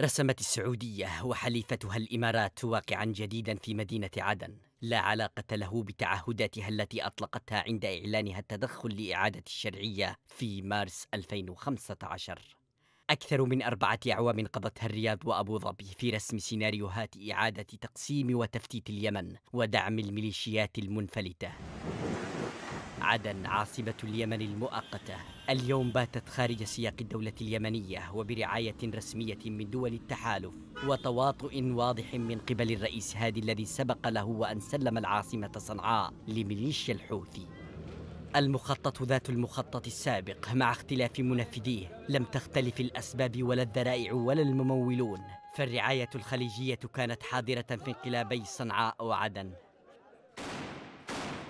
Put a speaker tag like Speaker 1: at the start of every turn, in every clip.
Speaker 1: رسمت السعودية وحليفتها الإمارات واقعا جديدا في مدينة عدن لا علاقة له بتعهداتها التي أطلقتها عند إعلانها التدخل لإعادة الشرعية في مارس 2015 أكثر من أربعة أعوام قضتها الرياض وأبو ظبي في رسم سيناريوهات إعادة تقسيم وتفتيت اليمن ودعم الميليشيات المنفلتة عدن عاصمة اليمن المؤقتة اليوم باتت خارج سياق الدولة اليمنية وبرعاية رسمية من دول التحالف وتواطؤ واضح من قبل الرئيس هادي الذي سبق له وأن سلم العاصمة صنعاء لميليشيا الحوثي المخطط ذات المخطط السابق مع اختلاف منفذيه لم تختلف الأسباب ولا الذرائع ولا الممولون فالرعاية الخليجية كانت حاضرة في انقلابي صنعاء وعدن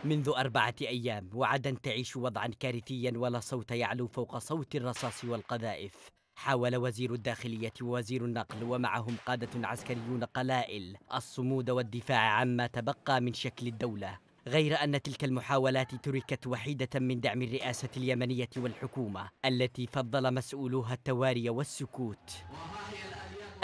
Speaker 1: منذ أربعة أيام وعدن تعيش وضعا كارثيا ولا صوت يعلو فوق صوت الرصاص والقذائف حاول وزير الداخلية ووزير النقل ومعهم قادة عسكريون قلائل الصمود والدفاع عما تبقى من شكل الدولة غير أن تلك المحاولات تركت وحيدة من دعم الرئاسة اليمنية والحكومة التي فضل مسؤولوها التواري والسكوت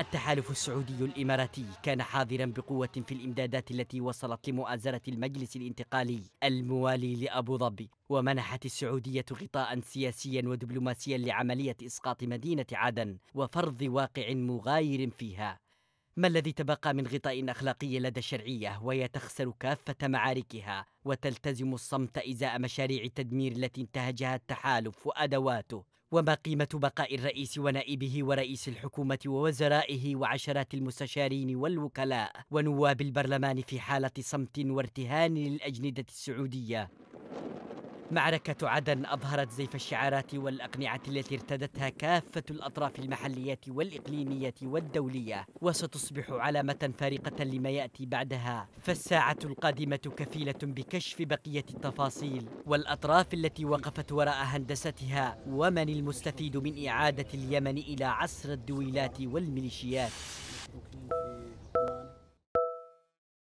Speaker 1: التحالف السعودي الإماراتي كان حاضرا بقوة في الإمدادات التي وصلت لمؤازرة المجلس الانتقالي الموالي لأبو ظبي ومنحت السعودية غطاء سياسيا ودبلوماسيا لعملية إسقاط مدينة عدن وفرض واقع مغاير فيها ما الذي تبقى من غطاء أخلاقي لدى الشرعية وهي تخسر كافة معاركها وتلتزم الصمت إزاء مشاريع التدمير التي انتهجها التحالف وأدواته وما قيمة بقاء الرئيس ونائبه ورئيس الحكومة ووزرائه وعشرات المستشارين والوكلاء ونواب البرلمان في حالة صمت وارتهان للأجندة السعودية معركة عدن أظهرت زيف الشعارات والأقنعة التي ارتدتها كافة الأطراف المحلية والإقليمية والدولية وستصبح علامة فارقة لما يأتي بعدها فالساعة القادمة كفيلة بكشف بقية التفاصيل والأطراف التي وقفت وراء هندستها ومن المستفيد من إعادة اليمن إلى عصر الدويلات والميليشيات